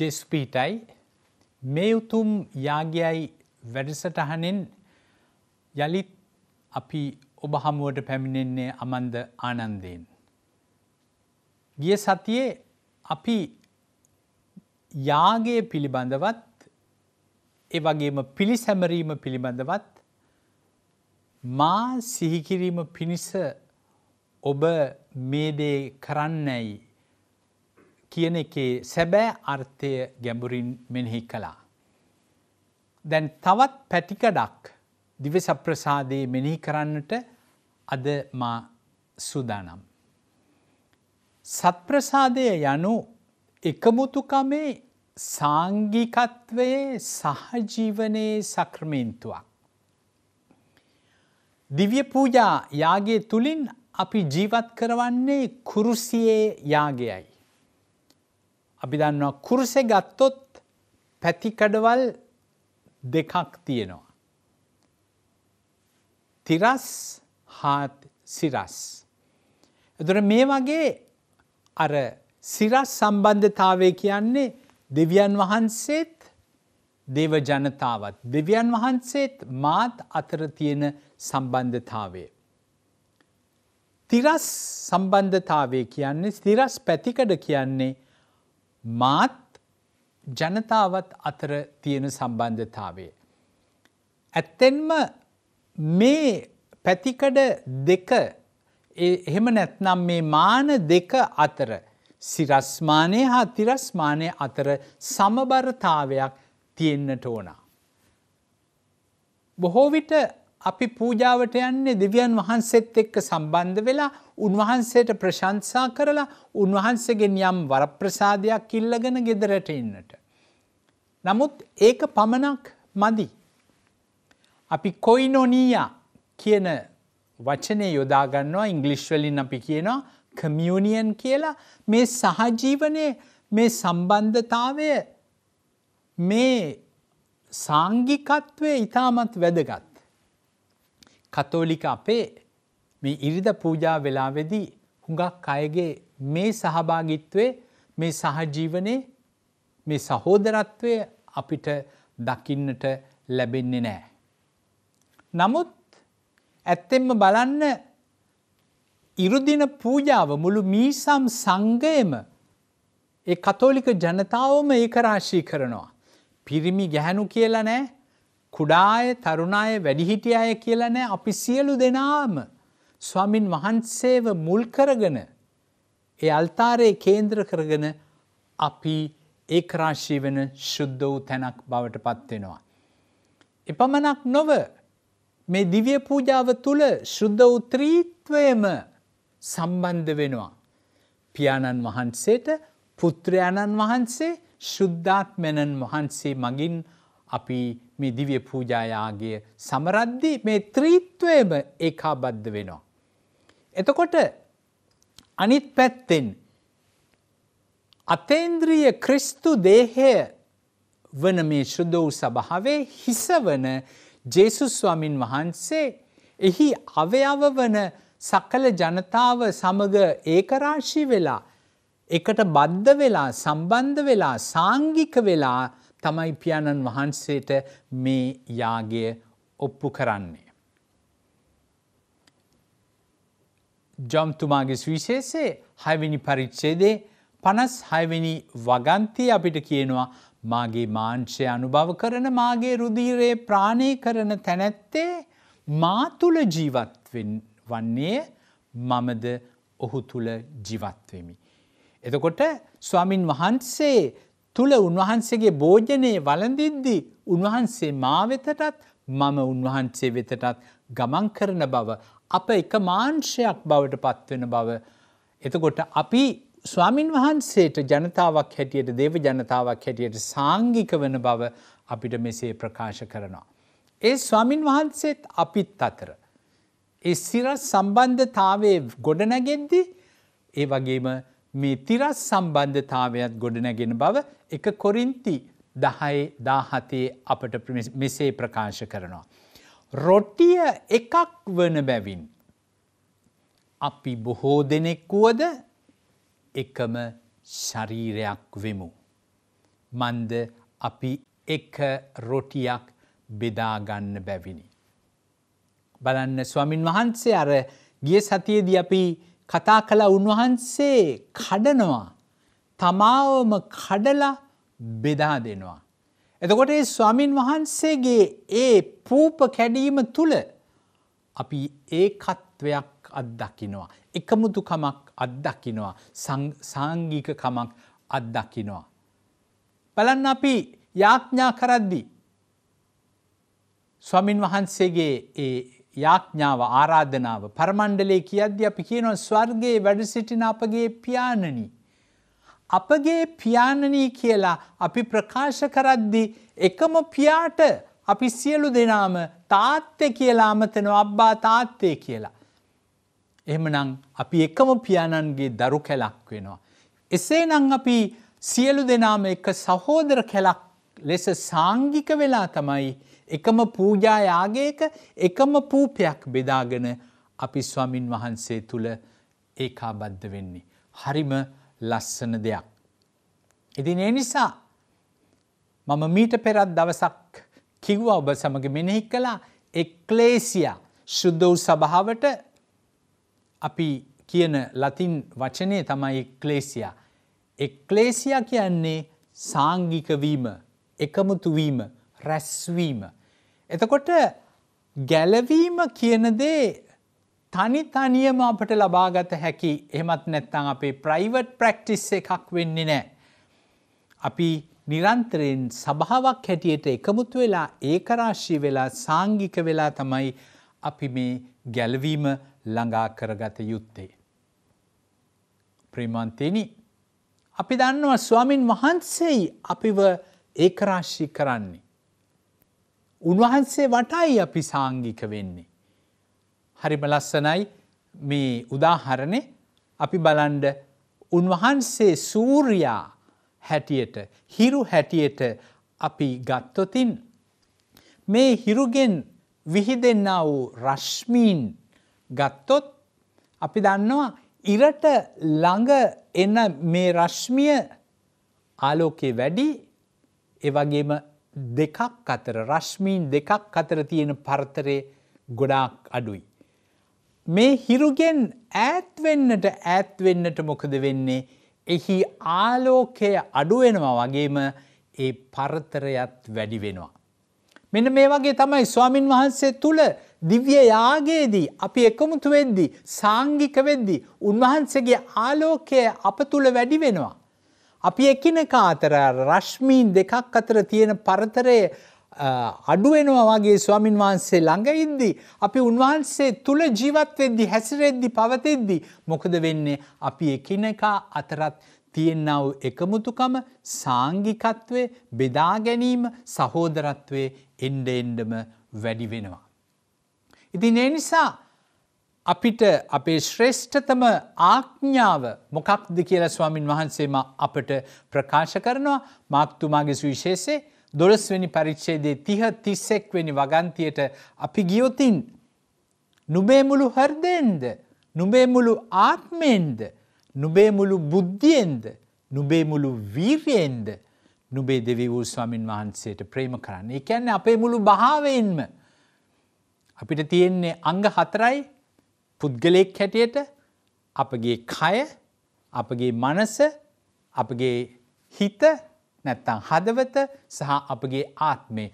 ජෙස්පීටයි මේ උතුම් යාගයයි වැඩසටහනෙන් යළිත් අපි ඔබ හමුවට පැමිණෙන්නේ අමන්ද ආනන්දයෙන්. ගිය සතියේ අපි යාගේ පිළිබඳවත් ඒ වගේම පිළිසැමරීම පිළිබඳවත් මා සිහිකිරීම පිණිස ඔබ මේදේ කරන්නයි කියන එකේ සැබෑ අර්ථය ගැඹුරින් මෙනෙහි කළා. දැන් තවත් පැටිකඩක් දිවසප්‍රසාදයේ මෙනෙහි කරන්නට අද මා සුදානම්. සත්ප්‍රසාදය යනු එකමුතුකමේ සාංගිකත්වයේ සහජීවනයේ සක්‍රමේන්තුවක්. දිව්‍ය පූජා යාගේ තුළින් අපි ජීවත් කරවන්නේ කුරුසියේ යාගයයි. අපි දන්නවා කුරුස ගත්තොත් පැතිකඩවල් දෙකක් තියෙනවා. තිරස් හාත් සිරස්. එතුර මේ වගේ අර සිරස් සම්බන්ධතාවය කියන්නේ දෙවියන් වහන්සේත් දේව ජනතාවත් දෙවියන් වහන්සේත් මාත් අතර තියෙන සම්බන්ධතාවය. තිරස් සම්බන්ධතාවය කියන්නේ ස්තිරස් පැතිකඩ කියන්නේ මාත් ජනතාවත් අතර තියෙන සම්බන්ධතාවේ. ඇත්තෙන්ම මේ පැතිකඩ දෙක එහෙම නැත්නම් මේ මාන දෙක අතර සිරස්මානය හා තිරස්මානය අතර සමබරතාවයක් තියෙන්න්නට ඕනා. බොහෝ විට අපි පූජාවට යන්නේ දෙවියන් වහන්සේත් එක්ක සම්බන්ධ වෙලා උන්වහන්සේට ප්‍රශංසා කරලා උන්වහන්සේගෙන් යම් වරප්‍රසාදයක් ඉල්ලගෙන ගෙදරට ඉන්නට. නමුත් ඒක පමණක් මදි. අපි කොයි නොනීයා කියන වචනය යොදාගන්නවා ඉංගලිශ්වලින් අපි කියනවා කමියනියන් කියලා මේ සහජීවනය මේ සම්බන්ධතාවය මේ සංගිකත්වය ඉතාමත් වැදගත්. කතෝලික අපේ මේ ඉරිද පූජා වෙලාවෙදී හුඟක් අයගේ මේ සහභාගිත්වේ මේ සහජීවනය මේ සහෝදරත්වය අපිට දකින්නට ලැබෙන්නේ නෑ. නමුත් ඇත්තෙම බලන්න ඉරුදින පූජාව මුළු මීසම් සංගයම ඒ කතෝලික ජනතාවම ඒකරාශී කරනවා. පිරිමි ගැහැනු කියලා නෑ කුඩාය තරුණාය වැඩිහිටිය අය කියලා නෑ අපි සියලු දෙනාම ස්වාමින් වහන්සේව මුල් කරගෙන ඒ අල්තාරයේ කේන්ද්‍ර කරගෙන අපි ඒකරාශී වෙන ශුද්ධ වූ තැනක් බවට පත්වෙනවා. එපමණක් නොව මේ දිවිය පූජාව තුළ ශුද්ධ උත්‍රීත්වයම සම්බන්ධ වෙනවා. පියාණන් වහන්සේට පුත්‍රයාණන් වහන්සේ ශුද්ධාත්මැණන් වහන්සේ මගින් අපි මේ දිවිය පූජායාගේ සමරද්දී මේ ත්‍රීත්වයම ඒකා බද්ධ වෙනවා. එතකොට අනිත් පැත්තෙන් අතේන්ද්‍රීය ක්‍රිස්තු දේහය වන මේ ශුද්ධ වූ සභාවේ හිසවන ජේසුස් ස්වාමින් වහන්සේ එහි අවයව වන සකල ජනතාව සමග ඒකරාශී වෙලා එකට බද්ධ වෙලා සම්බන්ධ වෙලා සාංගික වෙලා තමයි පියාණන් වහන්සේට මේ යාගය ඔප්පු කරන්නේ. ජම්තුමාගේ විශේෂයේ හයවිනි පරිච්චේදේ පනස් හයවෙනි වගන්තය අපිට කියනවා මාගේ මාංශය අනුභව කරන මාගේ රුදීරයේ ප්‍රාණය කරන තැනැත්තේ මා තුළ ජීවත් වන්නේ මමද ඔහු තුළ ජීවත්වෙමි. එතකොට ස්වාමින් වහන්සේ තුළ උන්වහන්සේගේ භෝජනයේ වලඳිද්දී උන්වහන්සේ මා වෙතටත් මම උන්වහන්සේ වෙතටත් ගමන් කරන බව අප එක මාංශයක් බවට පත්වෙන බව. එතකොට අපි ස්වාමින් වහන්සේට ජනතාවක් හැටියට දේව ජනතාවක් හැටියට සාංගික වන බව අපිට මෙසේ ප්‍රකාශ කරනවා. ඒ ස්වාමින් වහන්සේත් අපිත් අතර. ඒ සිර සම්බන්ධතාවේ ගොඩනැගෙද්දි ඒ වගේම මේ තිරස් සම්බන්ධතාවයක් ගොඩනැගෙන බව එක කොරින්ති දහයි දාහතයේ අපට මෙසේ ප්‍රකාශ කරනවා. රොට්ටිය එකක් වන බැවින්. අපි බොහෝ දෙනෙක්කුවද එකම ශරීරයක් වෙමු. මන්ද අපි එක රොටියක් බෙදාගන්න බැවිනි. බලන්න ස්වමින් වහන්සේ අර ගිය සතියේද අපි කතා කළ උන්වහන්සේ කඩනවා තමාවම කඩලා බෙදා දෙනවා. එතකොට ඒ ස්වාමින් වහන්සේගේ ඒ පූප කැඩීම තුළ අපි ඒකත්වයක් අත්දකිනවා. එකමුතුකමක් අත්දකිනවා සංගිකකමක් අත්දකිනවා. බලන්න අපි යාඥා කරද්දි. ස්වමින් වහන්සේගේ ඒ යාඥාව ආරාධනාව පරමණ්ඩලේ කියද්දි අපි කියනවා ස්වර්ගයේ වැඩ සිටින අපගේ පියාණනි. අපගේ පියාණනී කියලා අපි ප්‍රකාශ කරද්දි එකම පියාට අපි සියලු දෙනාම තාත්තේ කියලා අමතනව අබ්බා තාත්තේ කියලා. එහෙමනම් අපි එකම පියාණන්ගේ දරු කැලක් වෙනවා. එසේනම් අපි සියලු දෙනාම එක සහෝදර කැලක් ලෙස සාංගික වෙලා තමයි එකම පූජා යාගයක එකම පූපයක් බෙදාගෙන අපි ස්වාමින් වහන්සේ තුළ ඒකාබද්ධ වෙන්නේ. හරිම ලස්සන දෙයක්. ඉතින් ඒ නිසා මම මීට පෙරත් දවසක් කිව්ව ඔබ සමඟ මෙනෙහි කලා එක්ලේසියා ශුද්ධ සභාවට අපි කියන ලතින් වචනය තමයි ක්ලේසියා. එක්ලේසියා කියන්නේ සාංගිකවීම එකමුතුවීම රැස්වීම එතකොට ගැලවීම කියනදේ තනි තනියම අපට ලබාගත හැකි එමත් නැත්තං අපේ ප්‍රයිවට් ප්‍රක්ටිස් එකක් වෙන්නේ නෑ. අපි නිරන්තරයෙන් සභාවක් හැටියට එකමුතු වෙලා ඒකරාශී වෙලා සංගික වෙලා තමයි අපි මේ ගැලවීම ළඟා කරගත යුත්තේ. ප්‍රේමන්තේනි අපි දන්නවා ස්වාමින් වහන්සේයි අපිව ඒකරාශී කරන්නේ. උන්වහන්සේ වටයි අපි සාංගික වෙන්නේ. හරිම ලස්සනයි මේ උදාහරණය අපි බලන්ඩ උන්වහන්සේ සූරයා හැටියට හිරු හැටියට අපි ගත්තොතින් මේ හිරුගෙන් විහිදෙන්න වූ රශ්මීන් ගත්තොත් අපි දන්නවා ඉරට ළඟ එන්න මේ රශ්මිය ආලෝකේ වැඩි එවගේම දෙකක් අතර රශ්මීන් දෙකක් අතර තියෙන පරතරය ගොඩාක් අඩුයි. මේ හිරුගෙන් ඈත්වෙන්නට ඈත්වෙන්නට මොකද වෙන්නේ එහි ආලෝකය අඩුවෙනවා වගේම ඒ පරතරයත් වැඩි වෙනවා. මෙන්න මේ වගේ තමයි ස්වාමින් වහන්සේ තුළ දිව්‍ය යාගයේදී අපි එකමුතු වෙද්දී සාංගික වෙද්දී උන්වහන්සේගේ ආලෝකය අප තුළ වැඩි වෙනවා. අපි එකිනෙකා අතර රශ්මීන් දෙකක් අතර තියෙන පරතරය අඩුවෙනවා වගේ ස්වාමින් වහන්සේ ළඟ ඉද්දි අපි උන්වහන්සේ තුල ජීවත් වෙද්දි හැසිරෙද්දි පවතිද්දි මොකද වෙන්නේ අපි එකිනෙකා අතරත් තියෙනව එකමුතුකම සාංගිකත්වය බෙදා ගැනීම සහෝදරත්වයේ එන්ඩ එන්ඩම වැඩි වෙනවා. ඉතින් ඒ නිසා අපිට අපේ ශ්‍රේෂ්ඨතම ආඥාව මොකක්ද කියලා ස්වාමින් වහන්සේම අපට ප්‍රකාශ කරනවා මාක්තුමාගේ සුවිශේෂේ දොළස්වැනි පරිච්ඡේදේ තිහ තිස්සෙක්වැනි වගන්තියට අපි ගියොතින් නුබේමුළු හර්දයෙන්ද නුබේමුළු ආත්මයෙන්ද නුබේමුළු බුද්ධියෙන්ද නුබේමුළු වීර්යෙන්ද නුබේ දෙවී වූ ස්වාමින් වහන්සේට ප්‍රේම කරන්න. එකැන්න අපේ මුළු භාවයෙන්ම අපිට තියෙන්නේ අංග හතරයි පුද්ගලයෙක් හැටියට අපගේ කය අපගේ මනස අපගේ හිත නැත්තං හදවත සහ අපගේ ආත්මේ.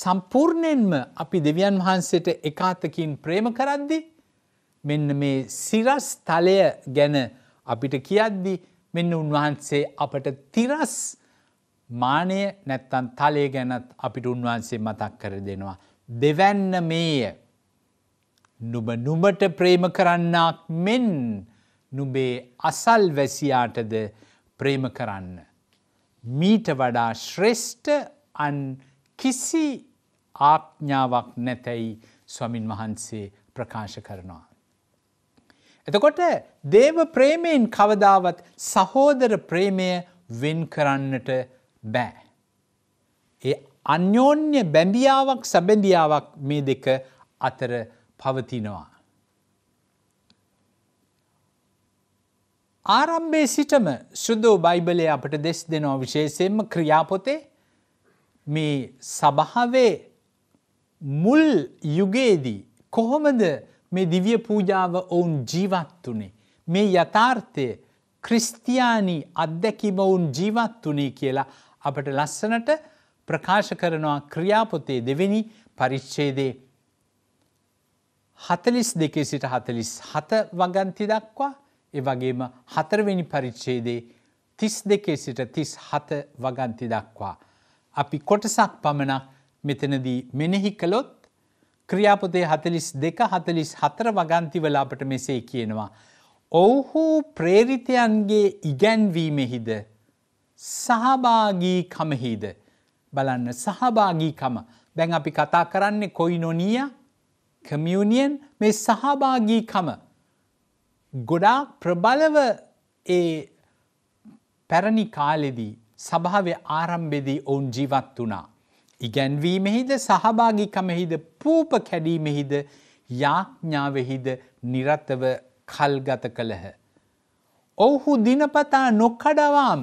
සම්පූර්ණයෙන්ම අපි දෙවියන් වහන්සේට එකාතකින් ප්‍රේම කරද්දි මෙන්න මේ සිරස් තලය ගැන අපිට කියද්දි මෙන්න උන්වහන්සේ අපට තිරස් මානය නැත්තන් තලය ගැනත් අපිට උන්වහන්සේ මතක් කර දෙනවා. දෙවැන්න මේය. නුබ නුබට ප්‍රේම කරන්නක් මෙන් නුබේ අසල් වැසියාටද ප්‍රේම කරන්න. මීට වඩා ශ්‍රේෂ්ඨ අන් කිසි ආඥාවක් නැතැයි ස්වමින් වහන්සේ ප්‍රකාශ කරනවා. එතකොට දේව ප්‍රේමයෙන් කවදාවත් සහෝදර ප්‍රේමය වෙන් කරන්නට බෑ. ඒ අන්‍යෝන්‍ය බැඳියාවක් සබැඳියාවක් මේ දෙක අතර පවතිනවා. ආරම්භේ සිටම සුද්දෝ බයිබලය අපට දෙස් දෙනවා විශේෂයෙන්ම ක්‍රියාපොතේ මේ සභාවේ මුල් යුගයේදී කොහොමද මේ දිවිය පූජාව ඔවුන් ජීවත් වනේ මේ යථාර්ථය ක්‍රිස්තියානි අත්දැකිමවුන් ජීවත් වනේ කියලා අපට ලස්සනට ප්‍රකාශ කරනවා ක්‍රියාපොතේ දෙවෙනි පරිච්ඡේදේ හතලිස් දෙකේ සිට හතලිස් හත වගන්ති දක්වා එ වගේම හතරවෙනි පරිච්චේදේ තිස් දෙකේ සිට තිස් හත වගන්ති දක්වා. අපි කොටසක් පමණක් මෙතනදී මෙනෙහි කළොත් ක්‍රියාපොතේ හතලිස් දෙක හතලිස් හතර වගන්තිවල අපට මෙසේ කියනවා. ඔවුහු ප්‍රේරිතයන්ගේ ඉගැන්වීමෙහිද සහභාගී කමහිද බලන්න සහභාගීකම දැන් අපි කතා කරන්නේ කොයි නොනියක් කමියනියන් මේ සහභාගීකම ගොඩාක් ප්‍රබලව ඒ පැරණි කාලෙදී සභාවේ ආරම්භෙදී ඔවුන් ජීවත් වනා. ඉගැන්වීමෙහිද සහභාගිකමෙහිද පූප කැඩීමෙහිද යාඥාවෙහිද නිරතව කල්ගත කළහ. ඔවුහු දිනපතා නොකඩවාම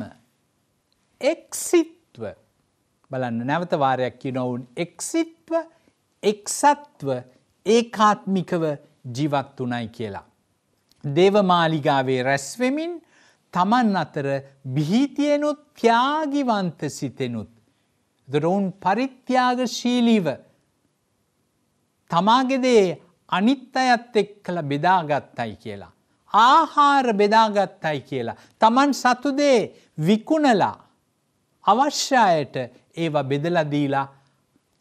එක්සිත්ව බලන්න නැවතවාරයක් කිය නොවුන් එක්සිත්ව එක්සත්ව ඒකාත්මිකව ජීවත් වනයි කියලා. දේවමාලිගාවේ රැස්වෙමින් තමන් අතර බිහිතියනුත් ත්‍යාගිවන්ත සිතෙනුත්. දරවුන් පරිත්‍යාග ශීලීව තමාගෙදේ අනිත් අයත් එක් කළ බෙදාගත්තයි කියලා. ආහාර බෙදාගත්තයි කියලා. තමන් සතුදේ විකුණලා අවශ්‍යයට ඒවා බෙදලදීලා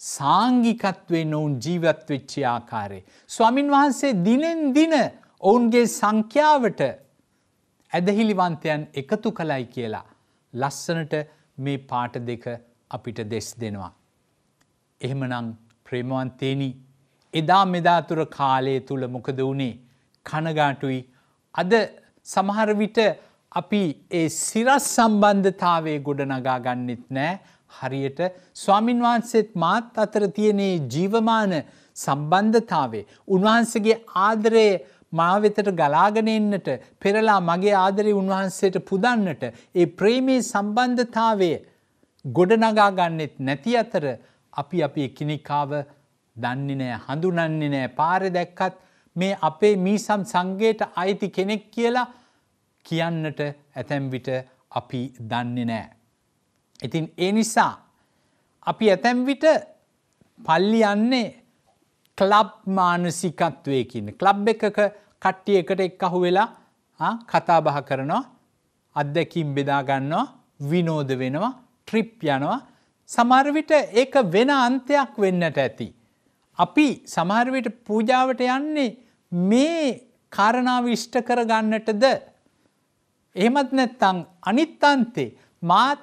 සාංගිකත්වයෙන් ඔවුන් ජීවත් වෙච්චි ආකාරය. ස්වාමින් වහන්සේ දිනෙන් දින ඔවුන්ගේ සංඛ්‍යාවට ඇදහිලිවන්තයන් එකතු කළයි කියලා. ලස්සනට මේ පාට දෙක අපිට දෙස් දෙනවා. එහෙමනං ප්‍රේමවන්තේනි එදා මෙදාතුර කාලය තුළ මොකද වුණේ කනගාටුයි අද සමහරවිට අපි ඒ සිරස් සම්බන්ධතාවේ ගොඩ නගා ගන්නෙත් නෑ හරියට ස්වාමින්වහන්සේත් මාත් අතර තියනේ ජීවමාන සම්බන්ධතාවේ. උන්වහන්සගේ ආදරය මාවෙතට ගලාගෙන එන්නට පෙරලා මගේ ආදරේ උන්වහන්සේට පුදන්නට ඒ ප්‍රේමේ සම්බන්ධතාවය ගොඩනගා ගන්නෙත් නැති අතර අපි අපි එකිනෙකාව දන්නේ නෑ හඳුනන්නේ නෑ පාර දැක්කත් මේ අපේ මීසම් සංගයට අයිති කෙනෙක් කියලා කියන්නට ඇතැම් විට අපි දන්නේ නෑ. ඉතින් ඒ නිසා අපි ඇතැම් විට පල්ලි යන්නේ කලබ් මානසිකත්වයකින්න. කලබ් එකක කට්ටියකට එක් අහු වෙලා කතා බහ කරනවා අත්දැකින් බෙදාගන්නවා විනෝද වෙනවා ට්‍රිප් යනවා සමර්විට ඒක වෙන අන්තයක් වෙන්නට ඇති. අපි සමහරවිට පූජාවට යන්නේ මේ කාරණාව ඉෂ්ට කරගන්නටද. එහෙමත් නැත්තං අනිත්තන්තේ මාත්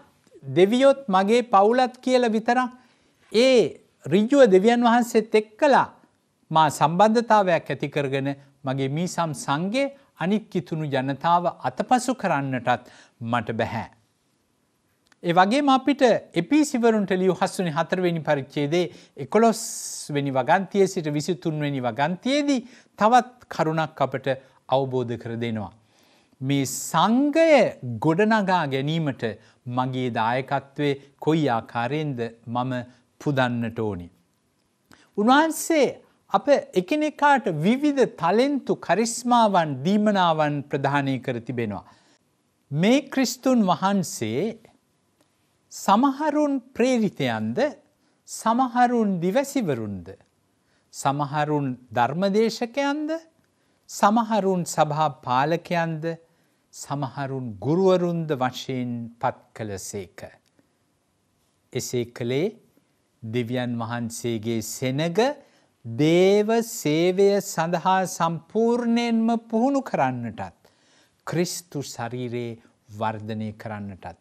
දෙවියොත් මගේ පවුලත් කියල විතරක් ඒ රිජුව දෙවියන් වහන්සේත් එක් කලා මා සම්බන්ධතාවයක් ඇතිකරගෙන මගේ මීසම් සංගේ අනිත් කිතුුණු ජනතාව අතපසු කරන්නටත් මට බැහැ. ඒ වගේ අපිට එපිසිවරුන්ට ලියු හස්සුනි හතරවෙනි පරිච්චේදේ එකොලොස් වෙනි වගන්තිය සිට විසිතුන්වෙනි වගන්තියේදී තවත් කරුණක් අපට අවබෝධ කර දෙනවා. මේ සංගය ගොඩනගා ගැනීමට මගේ දායකත්වේ කොයි ආකාරයෙන්ද මම පුදන්නට ඕනි. උන්වහන්සේ අප එකනෙකාට විවිධ තලෙන්තු කරිස්මාවන් දීමනාවන් ප්‍රධානය කර තිබෙනවා. මේ ක්‍රිස්තුන් වහන්සේ සමහරුන් ප්‍රේරිතයන්ද සමහරුන් දිවැසිවරුන්ද. සමහරුන් ධර්මදේශකයන්ද සමහරුන් සභා පාලකයන්ද සමහරුන් ගුරුවරුන්ද වශයෙන් පත් කළසේක. එසේ කළේ දෙවියන් වහන්සේගේ සෙනග දේව සේවය සඳහා සම්පූර්ණයෙන්ම පුහුණු කරන්නටත්. ක්‍රිස්තු ශරීරයේ වර්ධනය කරන්නටත්.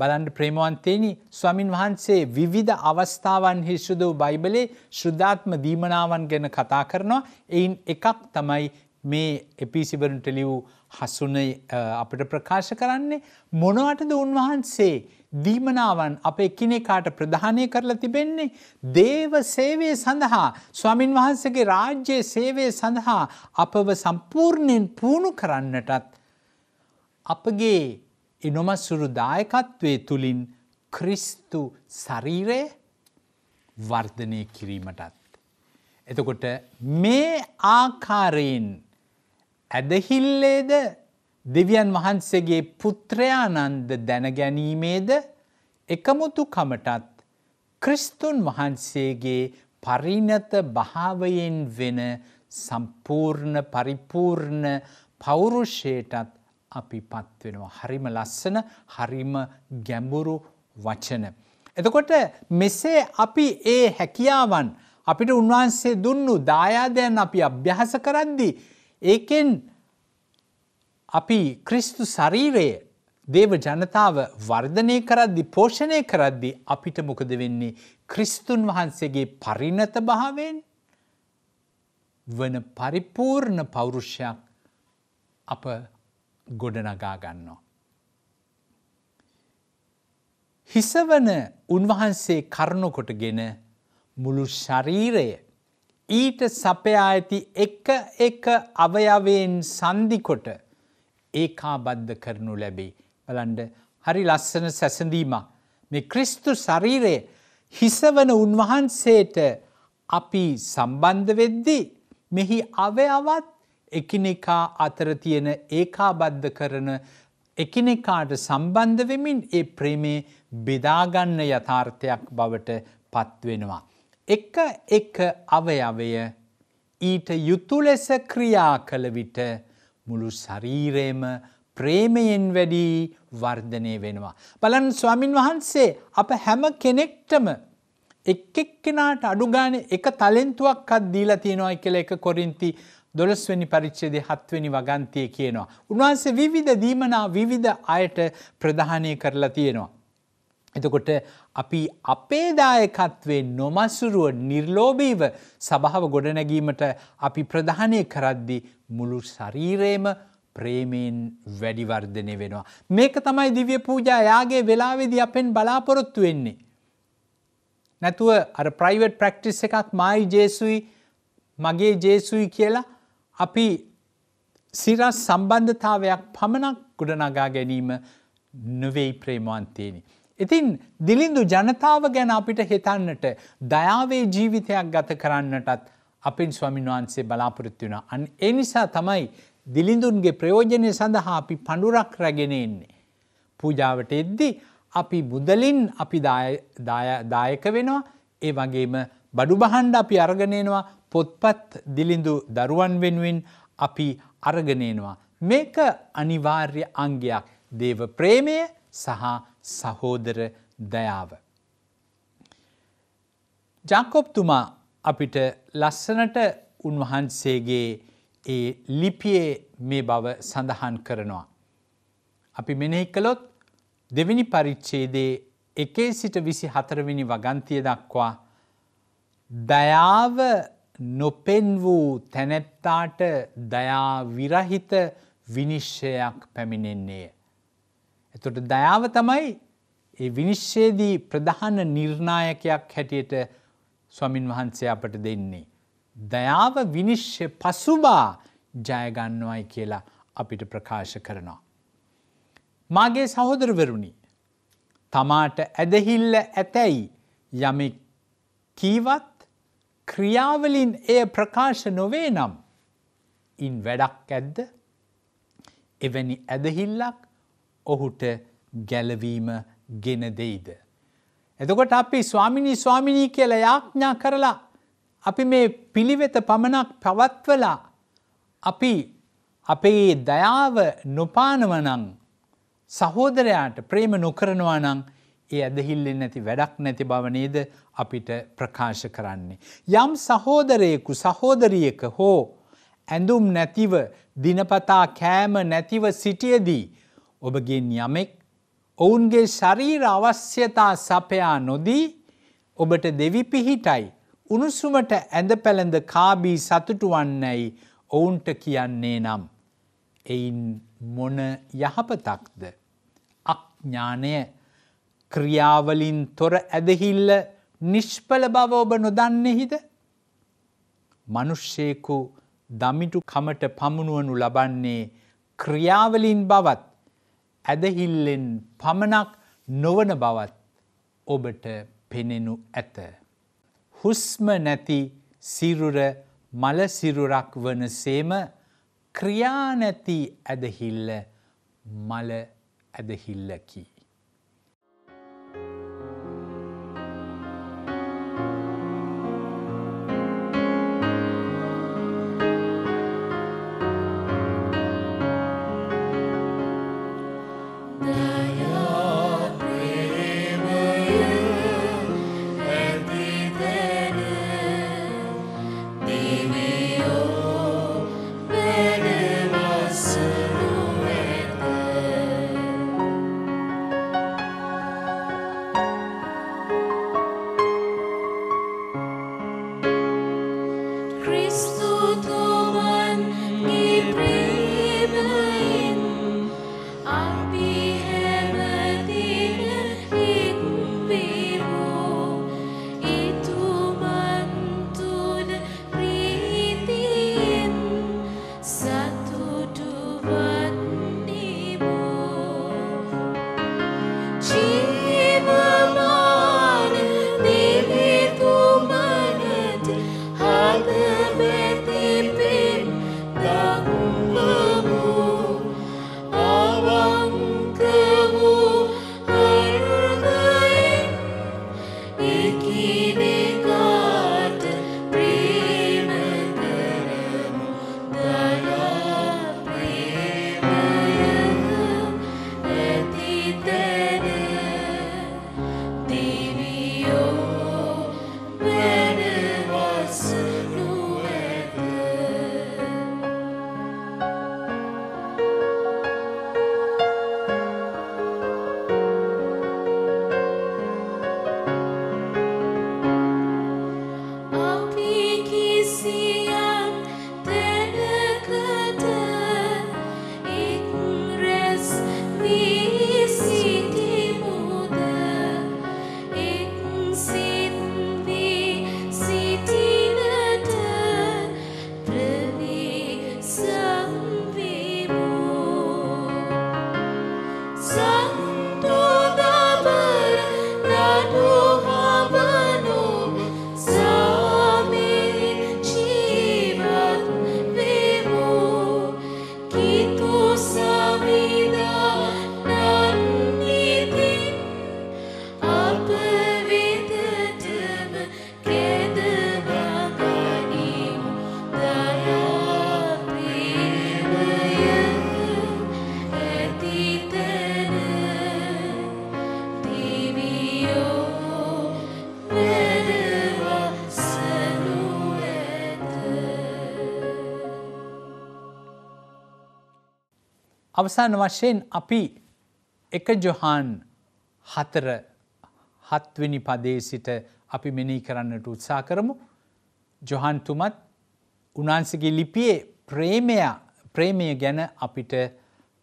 බලන්ට ප්‍රේමවන්තේනි ස්වමින් වහන්සේ විවිධ අවස්ථාවන් හිශුදෝ බයිබලේ ශුද්ධාත්ම දීමනාවන් ගැන කතා කරනවා එයින් එකක් තමයි මේ එපිසිබරට ලිවූ හසුන අපට ප්‍රකාශ කරන්නේ මොනවටද උන්වහන්සේ දීමනාවන් අප එකිනෙකාට ප්‍රධානය කරලා තිබෙන්නේ දේව සේවය සඳහා ස්වාමින් වහන්සගේ රාජ්‍යය සේවය සඳහා අපව සම්පූර්ණයෙන් පූුණු කරන්නටත් අපගේ එනොමස්සුරු දායකත්වය තුළින් ක්‍රිස්තු ශරීරය වර්ධනය කිරීමටත්. එතකොට මේ ආකාරයෙන් ඇදහිල්ලේද දෙවියන් වහන්සේගේ පුත්‍රයානන්ද දැනගැනීමේද එකමුතුකමටත් ක්‍රිස්තුන් වහන්සේගේ පරිණත භාවයෙන් වෙන සම්පූර්ණ පරිපූර්ණ පෞරුෂයටත් අපි පත්වෙනවා. හරිම ලස්සන හරිම ගැඹුරු වචන. එතකොට මෙසේ අපි ඒ හැකියාවන් අපිට උන්වහන්සේ දුන්නු දායාදයන් අපි අභ්‍යහස කරද්දිී ඒකෙන් අපි ක්‍රිස්තු ශරීරයේ දේව ජනතාව වර්ධනය කරද්දි පෝෂණය කරද්දි අපිට මොකද වෙන්නේ ක්‍රිස්තුන් වහන්සේගේ පරිණත භාවෙන් වන පරිපූර්ණ පෞරුෂයක් අප ගොඩනගා ගන්නවා. හිසවන උන්වහන්සේ කරුණු කොටගෙන මුළු ශරීරය ඊට සපයා ඇති එක එක අවයවයෙන් සන්ධිකොට ඒකාබද්ධ කරනු ලැබේ. බලන්ඩ හරි ලස්සන සැසඳීමක්. මේ ක්‍රිස්තු ශරීරය හිසවන උන්වහන්සේට අපි සම්බන්ධ වෙද්දී මෙහි අවයවත් එකිනෙකා අතර තියෙන ඒකාබද්ධ කරන එකිනෙකාට සම්බන්ධ වෙමින් ඒ ප්‍රේමේ බෙදාගන්න යථාර්ථයක් බවට පත්වෙනවා. එක එක අවයවය ඊට යුතු ලෙස ක්‍රියා කළ විට මුළු ශරීරයම ප්‍රේමයෙන් වැඩි වර්ධනය වෙනවා. බලන් ස්වාමින් වහන්සේ අප හැම කෙනෙක්ටම එක් එක්කෙනාට අඩුගාන එක තලෙන්තුවක් අත් දීලා තියෙනවා කියල එක කොරින්ති දොළස්වැනි පරිච්චේදේ හත්වනි වගන්තය කියනවා. උන්වහන්සේ විවිධ දීමනා විවිධ අයට ප්‍රධානය කරලා තියෙනවා. එතකොට අපි අපේ දායකත්වේ නොමසුරුව නිර්ලෝභීව සභාව ගොඩනැගීමට අපි ප්‍රධානය කරද්දි මුළු ශරීරයම ප්‍රේමයෙන් වැඩිවර්ධනය වෙනවා. මේක තමයි දිව්‍ය පූජා යාගේ වෙලාවෙදි අපෙන් බලාපොරොත්තු වෙන්නේ. නැතුව අර ප්‍රයිවට් ප්‍රක්ටිස් එකක් මයි ජේසුයි මගේ ජේසුයි කියලා අපි සිරස් සම්බන්ධතාවයක් පමණක් ගොඩනගා ගැනීම නොවෙයි ප්‍රේමවන්තයනි. ඉතින් දිලිඳු ජනතාව ගැන අපිට හිතන්නට දයාවේ ජීවිතයක් ගත කරන්නටත් අපින් ස්වමින් වහන්සේ බලාපොරොත්තු වෙන. අන් ඒ නිසා තමයි දිලිඳුන්ගේ ප්‍රයෝජනය සඳහා අපි පඩුරක් රැගෙන එන්නේ. පූජාවට එද්දි අපි මුදලින් අපි දායක වෙනවා ඒ වගේම බඩු බහන්ඩ අපි අරගනයනවා පොත්පත් දිලිඳු දරුවන් වෙනුවෙන් අපි අරගනයනවා. මේක අනිවාර්ය අංගයක් දේව ප්‍රේමය සහ සහෝදර දයාව. ජකොප්තුමා අපිට ලස්සනට උන්වහන්සේගේ ඒ ලිපියේ මේ බව සඳහන් කරනවා. අපි මෙනෙහි කළොත් දෙවිනි පරිච්චේදේ එකේ සිට විසි හතරවිනි වගන්තිය දක්වා දයාව නොපෙන් වූ තැනැත්තාට දයා විරහිත විනිශ්ෂයක් පැමිණෙන්නේය. එතොට දයාව තමයි ඒ විනිශ්්‍යයේදී ප්‍රධාන නිර්ණායකයක් හැටියට ස්වමින් වහන්සේ අපට දෙන්නේ. දයාව විනිශ්්‍ය පසුබා ජයගන්නවායි කියලා අපිට ප්‍රකාශ කරනවා. මාගේ සහෝදරවරුණි තමාට ඇදහිල්ල ඇතැයි යමෙක් කීවත් ක්‍රියාවලින් එය ප්‍රකාශ නොවේ නම් ඉන් වැඩක් ඇද්ද එවැනි ඇදහිල්ලක් ඔහුට ගැලවීම ගෙන දෙයිද. එදකොට අපි ස්වාමිණී ස්වාමිණී කියල යාඥා කරලා අපි මේ පිළිවෙත පමණක් පවත්වලා අපි අපේ දයාව නොපානවනං සහෝදරයාට ප්‍රේම නොකරනවා නං ඒ ඇදහිල්ලෙන් නැති වැඩක් නැති බවනේද අපිට ප්‍රකාශ කරන්නේ. යම් සහෝදරයෙකු සහෝදරියක හෝ ඇඳුම් නැතිව දිනපතා කෑම නැතිව සිටියදී ඔබගේ යමෙක් ඔවුන්ගේ ශරීර අවශ්‍යතා සපයා නොදී ඔබට දෙවි පිහිටයි උණුසුමට ඇඳ පැළඳ කාබී සතුටු වන්නැයි ඔවුන්ට කියන්නේ නම්. එයින් මොන යහපතක්ද. අඥ්ඥානය ක්‍රියාවලින් තොර ඇදහිල්ල නිෂ්පල බව ඔබ නොදන්නෙහිද. මනුෂ්‍යයකු දමිටු කමට පමුණුවනු ලබන්නේ ක්‍රියාවලින් බවත් ඇදහිල්ලෙන් පමණක් නොවන බවත් ඔබට පෙනෙනු ඇත. හුස්ම නැති සිරුර මලසිරුරක් වනසේම ක්‍රියානැති ඇදහිල්ල මල ඇදහිල්ලකි. අවසාන වශයෙන් අපි එක ජොහාන් හතර හත්වෙනි පදේ සිට අපි මෙනී කරන්නට උත්සා කරමු ජොහන්තුමත් උනාන්සගේ ලිපියේ ප්‍රේමයා ප්‍රේමය ගැන අපිට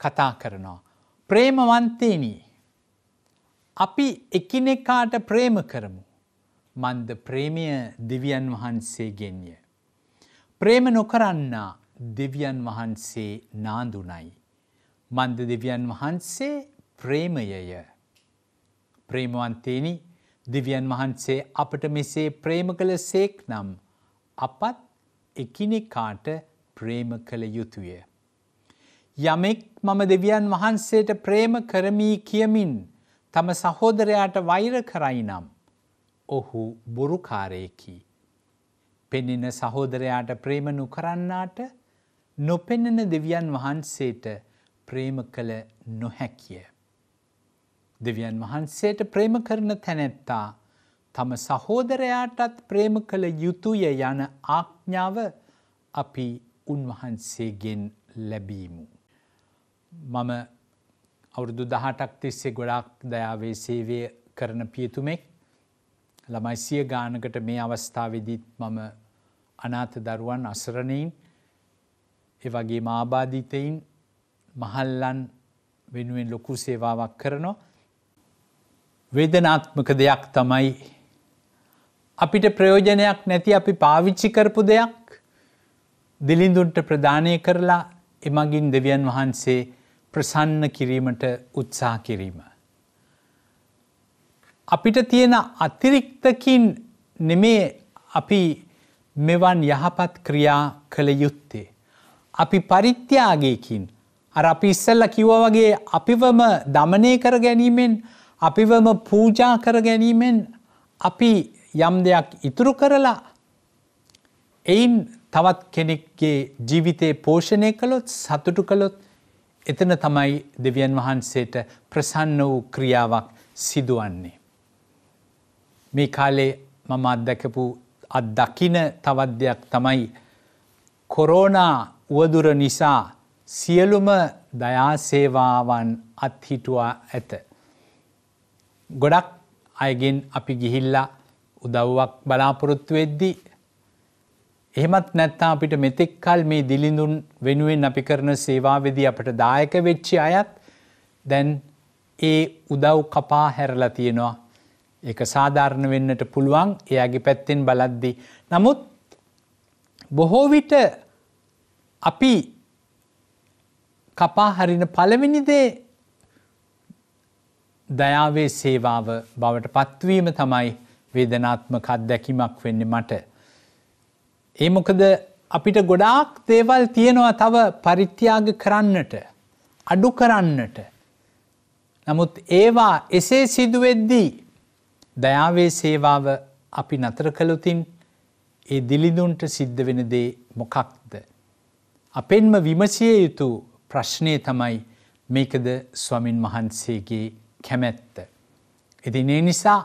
කතා කරනවා. ප්‍රේමවන්තේනී අපි එකිනෙකාට ප්‍රේම කරමු මන්ද ප්‍රේමය දෙවියන් වහන්සේගෙන්ය. ප්‍රේම නොකරන්නා දෙවියන් වහන්සේ නාඳුනයි. මන්ද දෙවියන් වහන්සේ ප්‍රේමයය. ප්‍රේමවන්තේනි දෙවියන් වහන්සේ අපට මෙසේ ප්‍රේම කළ සේක් නම් අපත් එකිනෙකාට ප්‍රේම කළ යුතුය. යමෙක් මම දෙවියන් වහන්සේට ප්‍රේම කරමී කියමින් තම සහෝදරයාට වෛර කරයි නම් ඔහු බොරුකාරයකි. පෙනෙන සහෝදරයාට ප්‍රේමනු කරන්නාට නොපෙනෙන දෙවියන් වහන්සේට ප්‍රේම කළ නොහැකිය. දෙවියන් වහන්සේට ප්‍රේම කරන තැනැත්තා තම සහෝදරයාටත් ප්‍රේම කළ යුතුය යන ආඥාව අපි උන්වහන්සේගෙන් ලැබීමු. මම අවුරුදු දහටක් තිස්සේ ගොඩාක් දයාවේ සේවය කරන පියතුමෙක් ළමයි සිය ගානකට මේ අවස්ථාවදිත් මම අනාත දරුවන් අසරණයින් එවගේ ආබාධිතයින් මහල්ලන් වෙනුවෙන් ලොකු සේවාවක් කරනවා. වේදනාත්මක දෙයක් තමයි අපිට ප්‍රයෝජනයක් නැති අපි පාවිච්චි කරපු දෙයක් දිලිඳුන්ට ප්‍රධානය කරලා එමගින් දෙවියන් වහන්සේ ප්‍රසන්න කිරීමට උත්සා කිරීම. අපිට තියෙන අතිරික්තකින් නෙමේ අපි මෙවන් යහපත් ක්‍රියා කළ යුත්තේ. අපි පරිත්‍යාගයකින් අර අපි ඉස්සල්ල කිව්ව වගේ අපිවම දමනය කර ගැනීමෙන් අපිවම පූජා කර ගැනීමෙන් අපි යම් දෙයක් ඉතුරු කරලා එයින් තවත් කෙනෙක්ගේ ජීවිතය පෝෂණය කළොත් සතුටු කළොත් එතන තමයි දෙවියන් වහන්සේට ප්‍රසන්න වූ ක්‍රියාවක් සිදුවන්නේ. මේ කාලේ මම අත්දැකපු අත්දකින තවත් දෙයක් තමයි කොරෝනා වුවදුර නිසා සියලුම දයාසේවාවන් අත්හිටුවා ඇත. ගොඩක් අයගෙන් අපි ගිහිල්ලා උදව්වක් බලාපොරොත්තු වෙද්දි. එහෙමත් නැත්තා අපිට මෙතෙක්කල් මේ දිලිඳුන් වෙනුවෙන් අපි කරන සේවාවෙදි අපට දායක වෙච්චි අයත් දැන් ඒ උදව් කපා හැරලා තියෙනවා. එක සාධාරණ වෙන්නට පුළුවන් එයාගේ පැත්තෙන් බලද්දි. නමුත් බොහෝවිට අපි කපා හරින පළවෙනිදේ දයාවේ සේවාව බවට පත්වීම තමයි වේදනාත්මක අත්දැකීමක් වෙන්න මට. ඒ මොකද අපිට ගොඩාක් දේවල් තියෙනවා තව පරිත්‍යාග කරන්නට අඩු කරන්නට. නමුත් ඒවා එසේ සිදුවෙද්දී දයාවේ සේවාව අපි නතර කළුතින් ඒ දිලිදුන්ට සිද්ධ වෙන දේ මොකක්ද. අපෙන්ම විමසිය යුතු ප්‍රශ්නය තමයි මේකද ස්වමින් වහන්සේගේ කැමැත්ත. ඉතින් ඒ නිසා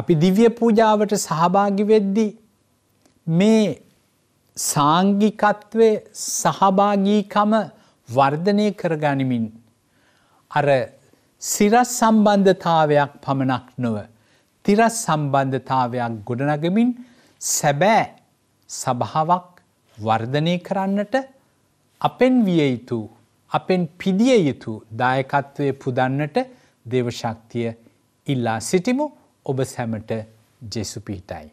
අපි දිව්‍ය පූජාවට සහභාගි වෙද්දි මේ සාංගිකත්වය සහභාගීකම වර්ධනය කරගනිමින් අර සිරස් සම්බන්ධතාවයක් පමණක් නොව තිරස් සම්බන්ධතාවයක් ගොඩනගමින් සැබෑ සභාවක් වර්ධනය කරන්නට අපෙන් විය යුතු අපෙන් පිදිය යුතු දායකත්වය පුදන්නට දේවශක්තිය ඉල්ලා සිටිමු ඔබ සැමට ජෙසුපිහිටයි.